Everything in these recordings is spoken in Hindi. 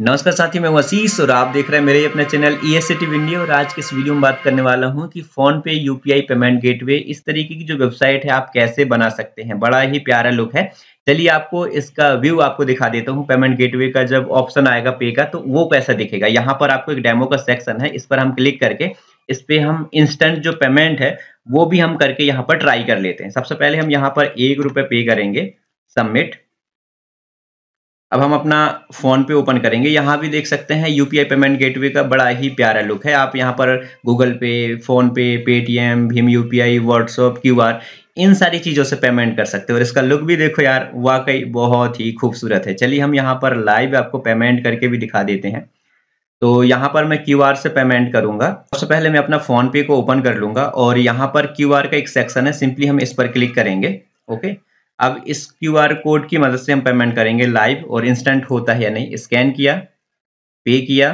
नमस्कार साथी मैं वसीस और आप देख रहे हैं मेरे अपने चैनल ई एस इंडिया और आज के इस वीडियो में बात करने वाला हूं कि फोन पे यूपीआई पेमेंट गेटवे इस तरीके की जो वेबसाइट है आप कैसे बना सकते हैं बड़ा ही प्यारा लुक है चलिए आपको इसका व्यू आपको दिखा देता हूँ पेमेंट गेटवे का जब ऑप्शन आएगा पे का तो वो पैसा दिखेगा यहाँ पर आपको एक डेमो का सेक्शन है इस पर हम क्लिक करके इस पे हम इंस्टेंट जो पेमेंट है वो भी हम करके यहाँ पर ट्राई कर लेते हैं सबसे पहले हम यहाँ पर एक रुपये पे करेंगे सबमिट अब हम अपना फ़ोन पे ओपन करेंगे यहाँ भी देख सकते हैं यूपीआई पेमेंट गेटवे का बड़ा ही प्यारा लुक है आप यहाँ पर Google pay PhonePe Paytm भीम यूपीआई व्हाट्सअप क्यूआर इन सारी चीज़ों से पेमेंट कर सकते हो और इसका लुक भी देखो यार वाकई बहुत ही खूबसूरत है चलिए हम यहाँ पर लाइव आपको पेमेंट करके भी दिखा देते हैं तो यहाँ पर मैं क्यू से पेमेंट करूँगा सबसे पहले मैं अपना फ़ोन पे को ओपन कर लूँगा और यहाँ पर क्यू का एक सेक्शन है सिंपली हम इस पर क्लिक करेंगे ओके अब इस क्यू आर कोड की मदद से हम पेमेंट करेंगे लाइव और इंस्टेंट होता है या नहीं स्कैन किया पे किया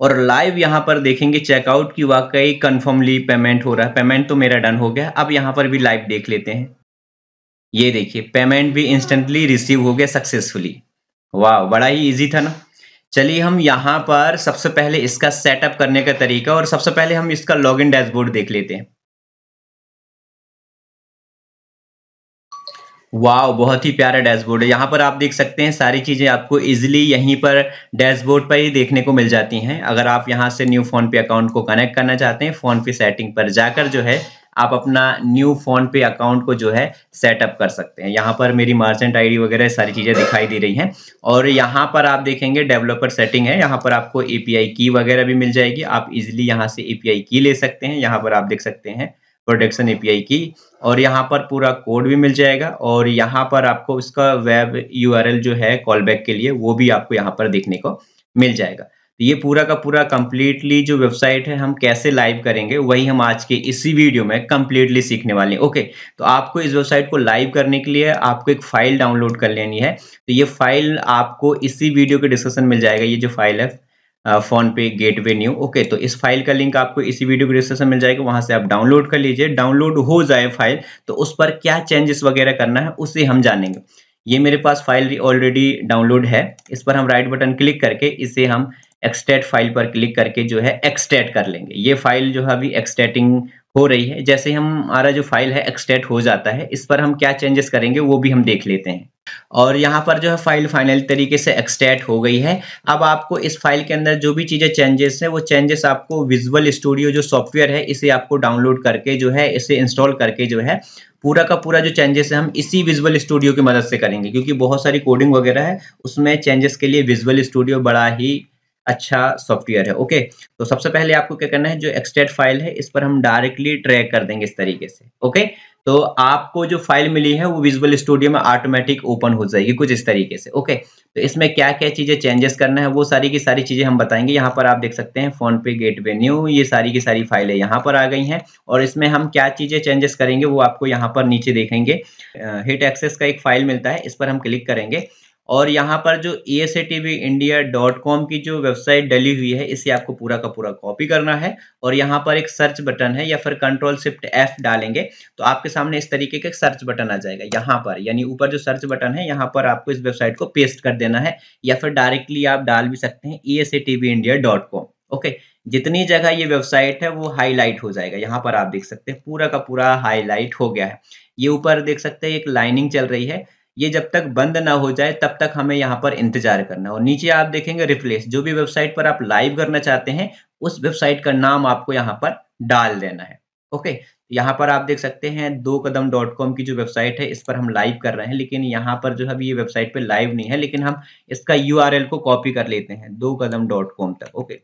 और लाइव यहां पर देखेंगे चेकआउट की वाकई कन्फर्मली पेमेंट हो रहा है पेमेंट तो मेरा डन हो गया अब यहां पर भी लाइव देख लेते हैं ये देखिए पेमेंट भी इंस्टेंटली रिसीव हो गया सक्सेसफुली वाह बड़ा ही इजी था ना चलिए हम यहां पर सबसे पहले इसका सेटअप करने का तरीका और सबसे पहले हम इसका लॉग इन डैशबोर्ड देख लेते हैं वाह बहुत ही प्यारा डैशबोर्ड है यहाँ पर आप देख सकते हैं सारी चीज़ें आपको इजीली यहीं पर डैशबोर्ड पर ही देखने को मिल जाती हैं अगर आप यहाँ से न्यू फोन पे अकाउंट को कनेक्ट करना चाहते हैं फोन पे सेटिंग पर जाकर जो है आप अपना न्यू फोन पे अकाउंट को जो है सेटअप कर सकते हैं यहाँ पर मेरी मर्चेंट आई वगैरह सारी चीज़ें दिखाई दे रही हैं और यहाँ पर आप देखेंगे डेवलपर सेटिंग है यहाँ पर आपको एपीआई की वगैरह भी मिल जाएगी आप इजिली यहाँ से एपीआई की ले सकते हैं यहाँ पर आप देख सकते हैं प्रोटेक्शन एपीआई की और यहाँ पर पूरा कोड भी मिल जाएगा और यहाँ पर आपको उसका वेब यूआरएल जो है बैक के लिए वो भी आपको यहाँ पर देखने को मिल जाएगा तो ये पूरा का पूरा कम्प्लीटली जो वेबसाइट है हम कैसे लाइव करेंगे वही हम आज के इसी वीडियो में कम्प्लीटली सीखने वाले हैं ओके तो आपको इस वेबसाइट को लाइव करने के लिए आपको एक फाइल डाउनलोड कर लेनी है तो ये फाइल आपको इसी वीडियो के डिस्कशन मिल जाएगा ये जो फाइल है फोन पे वे न्यू ओके तो इस फाइल का लिंक आपको इसी वीडियो के डिस्क्रिप्शन मिल जाएगा वहां से आप डाउनलोड कर लीजिए डाउनलोड हो जाए फाइल तो उस पर क्या चेंजेस वगैरह करना है उसे हम जानेंगे ये मेरे पास फाइल ऑलरेडी डाउनलोड है इस पर हम राइट बटन क्लिक करके इसे हम एक्सटेट फाइल पर क्लिक करके जो है एक्सटेट कर लेंगे ये फाइल जो है अभी एक्सटेटिंग हो रही है जैसे हम हमारा जो फाइल है एक्सटेट हो जाता है इस पर हम क्या चेंजेस करेंगे वो भी हम देख लेते हैं और यहाँ पर जो है फाइल फाइनल तरीके से एक्सट्रैक्ट हो गई है अब आपको इस फाइल के अंदर जो भी चीज़ें चेंजेस हैं वो चेंजेस आपको विजुअल स्टूडियो जो सॉफ्टवेयर है इसे आपको डाउनलोड करके जो है इसे इंस्टॉल करके जो है पूरा का पूरा जो चेंजेस है हम इसी विजुअल स्टूडियो की मदद से करेंगे क्योंकि बहुत सारी कोडिंग वगैरह है उसमें चेंजेस के लिए विजुअल स्टूडियो बड़ा ही अच्छा सॉफ्टवेयर है ओके तो सबसे पहले आपको क्या करना है जो एक्सटेट फाइल है इस पर हम डायरेक्टली ट्रैक कर देंगे इस तरीके से ओके तो आपको जो फाइल मिली है वो विजुअल स्टूडियो में ऑटोमेटिक ओपन हो जाएगी कुछ इस तरीके से ओके तो इसमें क्या क्या चीज़ें चेंजेस करना है वो सारी की सारी चीज़ें हम बताएंगे यहाँ पर आप देख सकते हैं फोन पे गेट वे न्यू ये सारी की सारी फाइलें यहाँ पर आ गई हैं और इसमें हम क्या चीज़ें चेंजेस करेंगे वो आपको यहाँ पर नीचे देखेंगे हिट एक्सेस का एक फाइल मिलता है इस पर हम क्लिक करेंगे और यहाँ पर जो A S India dot com की जो वेबसाइट डली हुई है इसे आपको पूरा का पूरा कॉपी करना है और यहाँ पर एक सर्च बटन है या फिर कंट्रोल शिफ्ट एफ डालेंगे तो आपके सामने इस तरीके का सर्च बटन आ जाएगा यहाँ पर यानी ऊपर जो सर्च बटन है यहाँ पर आपको इस वेबसाइट को पेस्ट कर देना है या फिर डायरेक्टली आप डाल भी सकते हैं A S India dot com okay जितनी जगह ये वेबसाइट है वो हाईलाइट हो जाएगा यहाँ पर आप देख सकते हैं पूरा का पूरा हाईलाइट हो गया है ये ऊपर देख सकते हैं एक लाइनिंग चल रही है ये जब तक बंद ना हो जाए तब तक हमें यहाँ पर इंतजार करना और नीचे आप देखेंगे रिप्लेस जो भी वेबसाइट पर आप लाइव करना चाहते हैं उस वेबसाइट का नाम आपको यहाँ पर डाल देना है ओके यहाँ पर आप देख सकते हैं दो कदम डॉट कॉम की जो वेबसाइट है इस पर हम लाइव कर रहे हैं लेकिन यहाँ पर जो है ये वेबसाइट पे लाइव नहीं है लेकिन हम इसका यू को कॉपी कर लेते हैं दो कदम डॉट कॉम तक ओके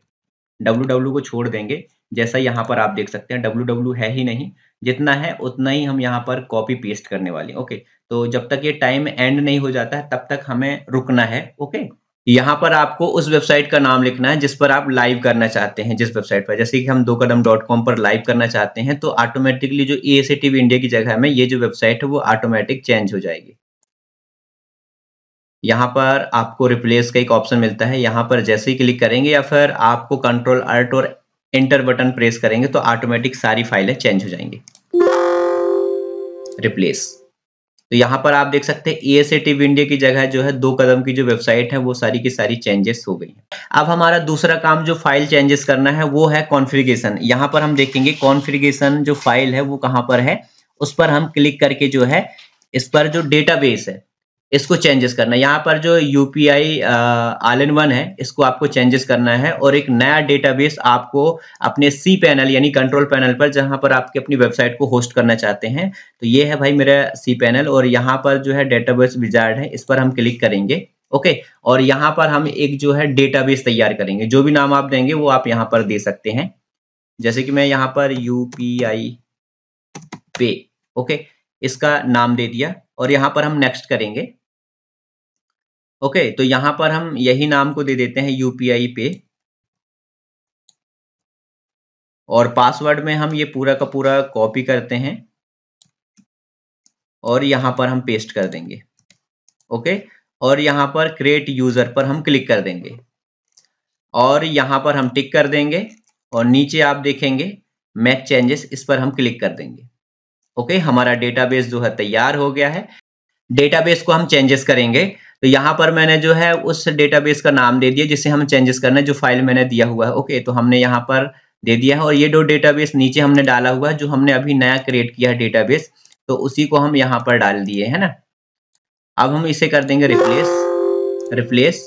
डब्ल्यू को छोड़ देंगे जैसा यहाँ पर आप देख सकते हैं डब्ल्यू है ही नहीं जितना है उतना ही हम यहाँ पर कॉपी पेस्ट करने वाले ओके तो जब तक ये टाइम एंड नहीं हो जाता है तब तक हमें रुकना है ओके यहाँ पर आपको उस वेबसाइट का नाम लिखना है जिस पर आप लाइव करना चाहते हैं जिस वेबसाइट पर जैसे कि हम दो कदम डॉट कॉम पर लाइव करना चाहते हैं तो ऑटोमेटिकली जो ए एस टीवी इंडिया की जगह में ये जो वेबसाइट है वो ऑटोमेटिक चेंज हो जाएगी यहाँ पर आपको रिप्लेस का एक ऑप्शन मिलता है यहाँ पर जैसे ही क्लिक करेंगे या फिर आपको कंट्रोल अर्ट और इंटर बटन प्रेस करेंगे तो ऑटोमेटिक सारी फाइलें चेंज हो जाएंगी रिप्लेस तो यहां पर आप देख सकते हैं ए एस इंडिया की जगह जो है दो कदम की जो वेबसाइट है वो सारी की सारी चेंजेस हो गई है अब हमारा दूसरा काम जो फाइल चेंजेस करना है वो है कॉन्फ़िगरेशन यहां पर हम देखेंगे कॉन्फ़िगरेशन जो फाइल है वो कहां पर है उस पर हम क्लिक करके जो है इस पर जो डेटाबेस है इसको चेंजेस करना है यहाँ पर जो U P I all in one है इसको आपको चेंजेस करना है और एक नया डेटाबेस आपको अपने सी पैनल यानी कंट्रोल पैनल पर जहाँ पर आपके अपनी वेबसाइट को होस्ट करना चाहते हैं तो ये है भाई मेरा सी पैनल और यहाँ पर जो है डेटाबेस विजार्ड है इस पर हम क्लिक करेंगे ओके और यहाँ पर हम एक जो है डेटाबेस तैयार करेंगे जो भी नाम आप देंगे वो आप यहाँ पर दे सकते हैं जैसे कि मैं यहाँ पर यू पी आई पे ओके इसका नाम दे दिया और यहाँ पर हम नेक्स्ट करेंगे ओके तो यहां पर हम यही नाम को दे देते हैं यूपीआई पे और पासवर्ड में हम ये पूरा का पूरा कॉपी करते हैं और यहां पर हम पेस्ट कर देंगे ओके और यहां पर क्रिएट यूजर पर हम क्लिक कर देंगे और यहां पर हम टिक कर देंगे और नीचे आप देखेंगे मैक चेंजेस इस पर हम क्लिक कर देंगे ओके हमारा डेटाबेस जो है तैयार हो गया है डेटाबेस को हम चेंजेस करेंगे तो यहाँ पर मैंने जो है उस डेटाबेस का नाम दे दिया जिसे हम चेंजेस करना है जो फाइल मैंने दिया हुआ है ओके तो हमने यहाँ पर दे दिया है और ये दो डेटाबेस नीचे हमने डाला हुआ है जो हमने अभी नया क्रिएट किया है डेटाबेस तो उसी को हम यहाँ पर डाल दिए है ना अब हम इसे कर देंगे रिप्लेस रिप्लेस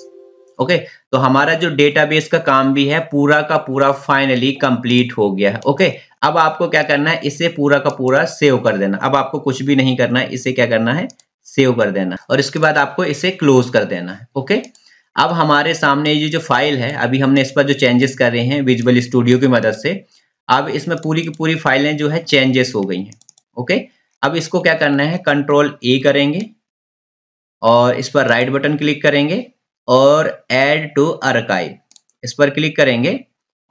ओके तो हमारा जो डेटाबेस का काम भी है पूरा का पूरा फाइनली कंप्लीट हो गया है ओके अब आपको क्या करना है इसे पूरा का पूरा सेव कर देना अब आपको कुछ भी नहीं करना है इसे क्या करना है सेव कर देना और इसके बाद आपको इसे क्लोज कर देना है ओके अब हमारे सामने ये जो फाइल है अभी हमने इस पर जो चेंजेस कर रहे हैं विजुअल स्टूडियो की मदद से अब इसमें पूरी की पूरी फाइलें जो है चेंजेस हो गई हैं ओके अब इसको क्या करना है कंट्रोल ए करेंगे और इस पर राइट बटन क्लिक करेंगे और एड टू अरकाइव इस पर क्लिक करेंगे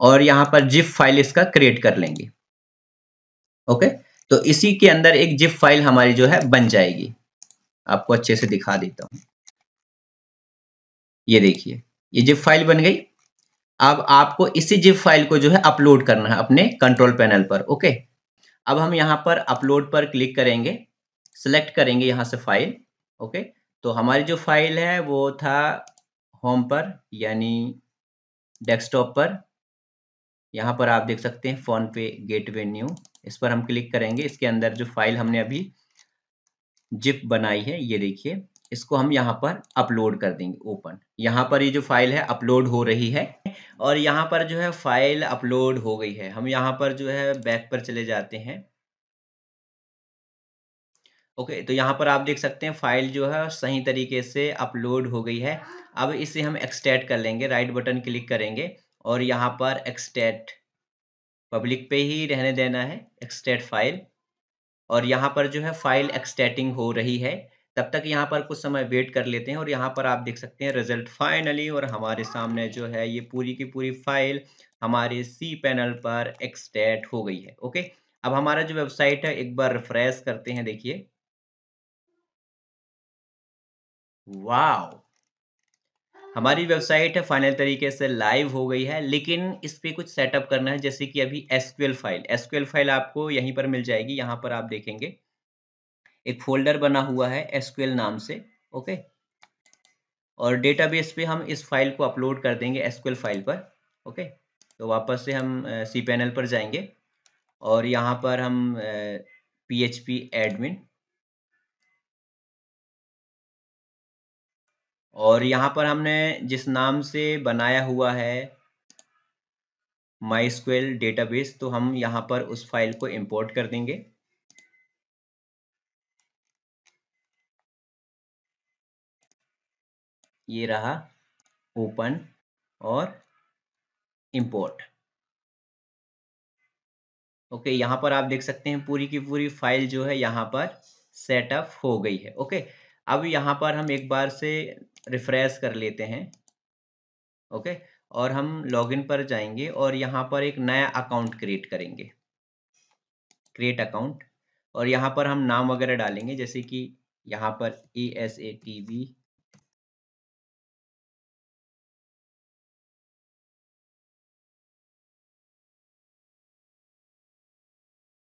और यहाँ पर जिप फाइल इसका क्रिएट कर लेंगे ओके तो इसी के अंदर एक जिप फाइल हमारी जो है बन जाएगी आपको अच्छे से दिखा देता हूं ये देखिए ये जिप फाइल बन गई अब आपको इसी जिप फाइल को जो है अपलोड करना है अपने कंट्रोल पैनल पर ओके अब हम यहां पर अपलोड पर क्लिक करेंगे सेलेक्ट करेंगे यहां से फाइल ओके तो हमारी जो फाइल है वो था होम पर यानी डेस्कटॉप पर यहां पर आप देख सकते हैं फोन पे गेट न्यू इस पर हम क्लिक करेंगे इसके अंदर जो फाइल हमने अभी जिप बनाई है ये देखिए इसको हम यहाँ पर अपलोड कर देंगे ओपन यहाँ पर ये जो फाइल है अपलोड हो रही है और यहाँ पर जो है फाइल अपलोड हो गई है हम यहाँ पर जो है बैक पर चले जाते हैं ओके तो यहाँ पर आप देख सकते हैं फाइल जो है सही तरीके से अपलोड हो गई है अब इसे हम एक्सटेट कर लेंगे राइट बटन क्लिक करेंगे और यहाँ पर एक्सटेट पब्लिक पे ही रहने देना है एक्सटेट फाइल और यहाँ पर जो है फाइल एक्सटेटिंग हो रही है तब तक यहाँ पर कुछ समय वेट कर लेते हैं और यहाँ पर आप देख सकते हैं रिजल्ट फाइनली और हमारे सामने जो है ये पूरी की पूरी फाइल हमारे सी पैनल पर एक्सटेट हो गई है ओके अब हमारा जो वेबसाइट है एक बार रिफ्रेश करते हैं देखिए वाओ हमारी वेबसाइट है फाइनल तरीके से लाइव हो गई है लेकिन इस पर कुछ सेटअप करना है जैसे कि अभी एसक्यूएल फाइल एसक्यूएल फाइल आपको यहीं पर मिल जाएगी यहाँ पर आप देखेंगे एक फोल्डर बना हुआ है एसक्यूएल नाम से ओके और डेटाबेस पे हम इस फाइल को अपलोड कर देंगे एसक्यूएल फाइल पर ओके तो वापस से हम सी पैनल पर जाएंगे और यहाँ पर हम पी एच पी एडमिन और यहाँ पर हमने जिस नाम से बनाया हुआ है माई स्क्वेल डेटाबेस तो हम यहाँ पर उस फाइल को इंपोर्ट कर देंगे ये रहा ओपन और इंपोर्ट ओके okay, यहाँ पर आप देख सकते हैं पूरी की पूरी फाइल जो है यहाँ पर सेटअप हो गई है ओके okay, अब यहाँ पर हम एक बार से रिफ्रेश कर लेते हैं ओके और हम लॉगिन पर जाएंगे और यहाँ पर एक नया अकाउंट क्रिएट करेंगे क्रिएट अकाउंट और यहाँ पर हम नाम वगैरह डालेंगे जैसे कि यहाँ पर A S A T V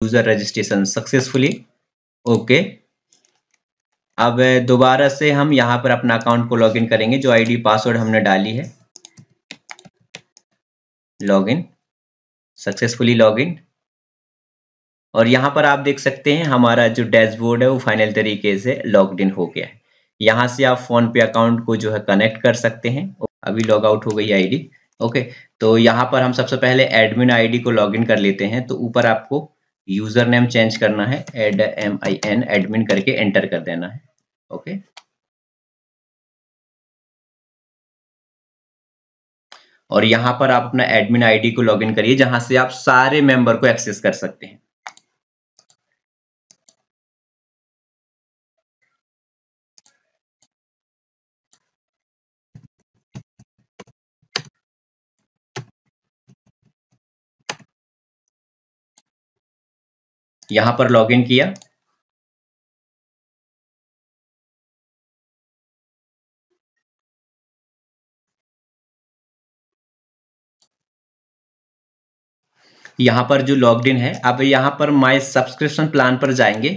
user registration successfully okay अब दोबारा से हम यहाँ पर अपना अकाउंट को लॉगिन करेंगे जो आईडी पासवर्ड हमने डाली है लॉगिन सक्सेसफुली लॉगिन और यहाँ पर आप देख सकते हैं हमारा जो डैशबोर्ड है वो फाइनल तरीके से लॉग्ड इन हो गया है यहाँ से आप फोन पे अकाउंट को जो है कनेक्ट कर सकते हैं अभी लॉग आउट हो गई आईडी ओके तो यहाँ पर हम सबसे पहले एडमिन आईडी को लॉगिन कर लेते हैं तो ऊपर आपको यूजर नेम चेंज करना है add M I N admin करके एंटर कर देना है okay और यहां पर आप अपना एडमिन आईडी को लॉगिन करिए जहां से आप सारे मेंबर को एक्सेस कर सकते हैं यहां पर लॉगिन किया यहाँ पर जो लॉग इन है आप यहाँ पर माई सब्सक्रिप्शन प्लान पर जाएंगे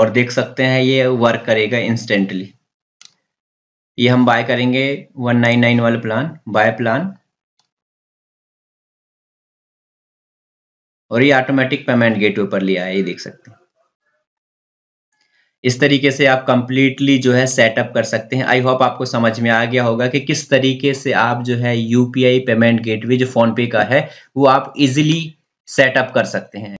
और देख सकते हैं ये वर्क करेगा इंस्टेंटली ये हम बाय करेंगे 199 वाला प्लान बाय प्लान और ये ऑटोमेटिक पेमेंट गेटवे पर लिया है ये देख सकते हैं इस तरीके से आप कंप्लीटली जो है सेटअप कर सकते हैं आई होप आपको समझ में आ गया होगा कि किस तरीके से आप जो है यूपीआई पेमेंट गेटवे जो फोन पे का है वो आप इजिली सेटअप कर सकते हैं